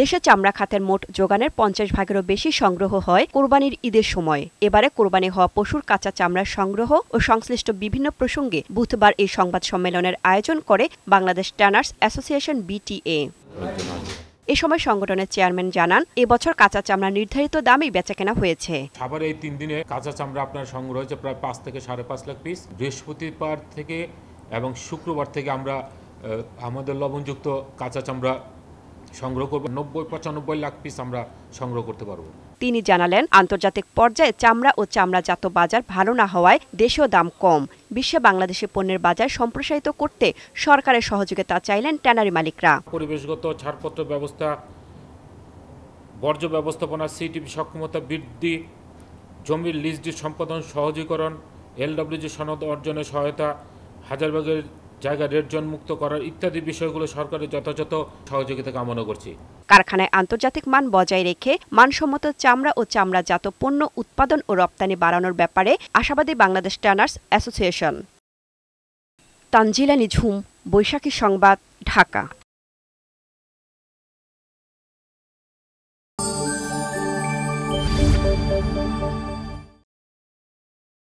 দেশে চামড়া খাতের মোট যোগানের পঞ্চাশ ভাগেরও বেশি সংগ্রহ হয় কোরবানির ঈদের সময় এবারে কোরবানি হওয়া পশুর কাঁচা চামড়ার সংগ্রহ ও সংশ্লিষ্ট বিভিন্ন প্রসঙ্গে বুধবার এই সংবাদ সম্মেলনের আয়োজন করে বাংলাদেশ ট্যানার্স অ্যাসোসিয়েশন বিটিএ এ সময় সংগঠনের চেয়ারম্যান জানান এবছর কাঁচা চামড়া নির্ধারিত দামেই বেচাকেনা হয়েছে খাবার এই তিন দিনে কাঁচা চামড়া আপনার সংগ্রহ হয়েছে প্রায় পাঁচ থেকে সাড়ে পাঁচ লাখ পিস বৃহস্পতিবার থেকে এবং শুক্রবার থেকে আমরা আমাদের লবণযুক্ত কাঁচা চামড়া সংগ্রহ করব নব্বই পঁচানব্বই লাখ পিস আমরা সংগ্রহ করতে পারবো তিনি জানালেন আন্তর্জাতিক পর্যায়ে চামড়া ও চামড়াজাত বাজার ভালো না হওয়ায় দেশেও দাম কম বিশ্বে বাংলাদেশে পণ্যের বাজার সম্প্রসারিত করতে সরকারের সহযোগিতা চাইলেন ট্যানারি মালিকরা পরিবেশগত ছাড়পত্র ব্যবস্থা বর্জ্য ব্যবস্থাপনা সিটিভি সক্ষমতা বৃদ্ধি জমির লিজডি সম্পাদন সহজীকরণ এলডব্লিউজি সনদ অর্জনে সহায়তা হাজারবাগের জায়গা রেড জোন মুক্ত করার ইত্যাদি বিষয়গুলো সরকারের যথাযথ সহযোগিতা কামনা করছি কারখানায় আন্তর্জাতিক মান বজায় রেখে মানসম্মত চামড়া ও চামড়াজাত পণ্য উৎপাদন ও রপ্তানি বাড়ানোর ব্যাপারে আশাবাদী বাংলাদেশ টানার্স অ্যাসোসিয়েশন তানজিলা নিঝুম বৈশাখী সংবাদ ঢাকা